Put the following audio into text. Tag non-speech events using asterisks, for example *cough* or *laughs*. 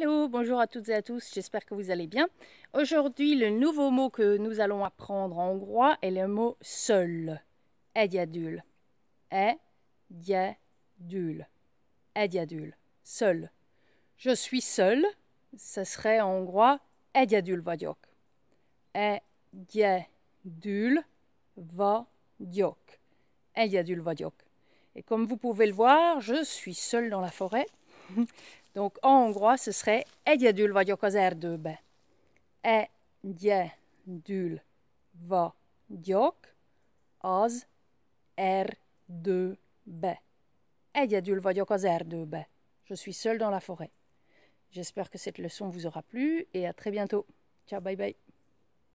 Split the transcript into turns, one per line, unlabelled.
Hello, bonjour à toutes et à tous, j'espère que vous allez bien. Aujourd'hui, le nouveau mot que nous allons apprendre en hongrois est le mot seul. Egyedül. gyedül, Egyedül. Seul. Je suis seul, ce serait en hongrois egyedül vagyok. Egyedül vagyok. Egyedül vagyok. Et comme vous pouvez le voir, je suis seul dans la forêt. *laughs* Donc en hongrois, ce serait egyedül vagyok az erdőbe. Egyedül vagyok az Je suis seul dans la forêt. J'espère que cette leçon vous aura plu et à très bientôt. Ciao, bye bye.